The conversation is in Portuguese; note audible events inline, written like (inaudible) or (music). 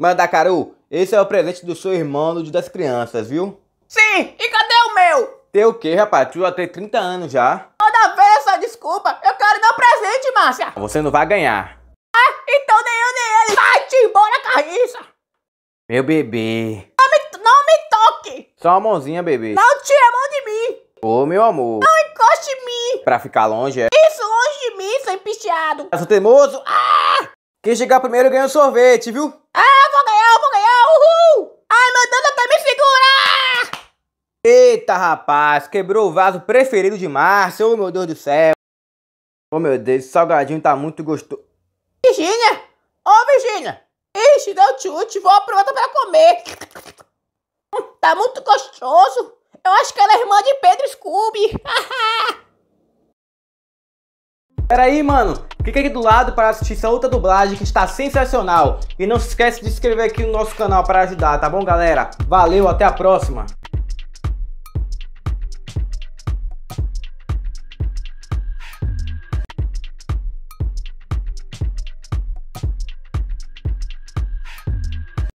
Mandacaru, esse é o presente do seu irmão no dia das crianças, viu? Sim, e cadê o meu? Teu o que, rapaz? Tu já tem 30 anos já. Toda vez, essa desculpa, eu quero meu presente, Márcia. Você não vai ganhar. Ah, então nem eu nem ele. Vai-te embora, carriça. Meu bebê. Não me, não me toque. Só a mãozinha, bebê. Não tira a mão de mim. Ô, meu amor. Não encoste em mim. Pra ficar longe, é? Isso, longe de mim, seu empisteado. Eu sou teimoso. Ah! Quem chegar primeiro ganha um sorvete, viu? Ah, vou ganhar, eu vou ganhar, uhul! Ai, meu Deus, até me segura! Eita, rapaz, quebrou o vaso preferido de Márcia, oh meu Deus do céu. Oh meu Deus, esse salgadinho tá muito gostoso. Virgínia! Ô, oh, Virgínia! Ixi, deu chute, vou aproveitar pra comer. Tá muito gostoso. Eu acho que ela é irmã de Pedro Scooby. (laughs) Peraí, mano. Clica aqui do lado para assistir essa outra dublagem que está sensacional. E não se esquece de se inscrever aqui no nosso canal para ajudar, tá bom, galera? Valeu, até a próxima.